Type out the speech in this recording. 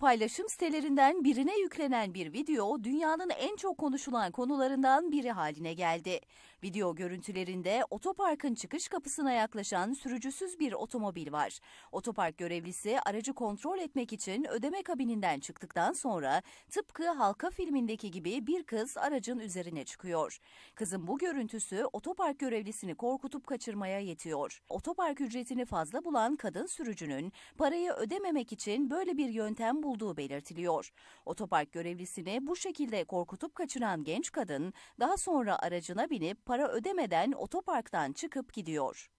Paylaşım sitelerinden birine yüklenen bir video dünyanın en çok konuşulan konularından biri haline geldi. Video görüntülerinde otoparkın çıkış kapısına yaklaşan sürücüsüz bir otomobil var. Otopark görevlisi aracı kontrol etmek için ödeme kabininden çıktıktan sonra tıpkı Halka filmindeki gibi bir kız aracın üzerine çıkıyor. Kızın bu görüntüsü otopark görevlisini korkutup kaçırmaya yetiyor. Otopark ücretini fazla bulan kadın sürücünün parayı ödememek için böyle bir yöntem bulduğu belirtiliyor. Otopark görevlisini bu şekilde korkutup kaçıran genç kadın daha sonra aracına binip para ödemeden otoparktan çıkıp gidiyor.